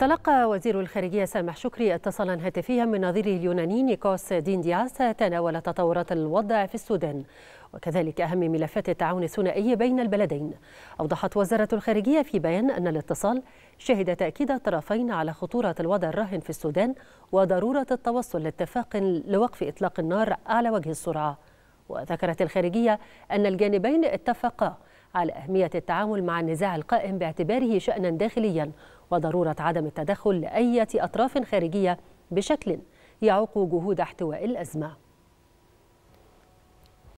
تلقى وزير الخارجية سامح شكري اتصالا هاتفيا من نظيره اليوناني نيكوس دين دياس تناول تطورات الوضع في السودان وكذلك أهم ملفات التعاون الثنائي بين البلدين أوضحت وزارة الخارجية في بيان أن الاتصال شهد تأكيد الطرفين على خطورة الوضع الراهن في السودان وضرورة التوصل لاتفاق لوقف إطلاق النار على وجه السرعة وذكرت الخارجية أن الجانبين اتفقا على أهمية التعامل مع النزاع القائم باعتباره شأنا داخليا وضرورة عدم التدخل لأية أطراف خارجية بشكل يعوق جهود احتواء الأزمة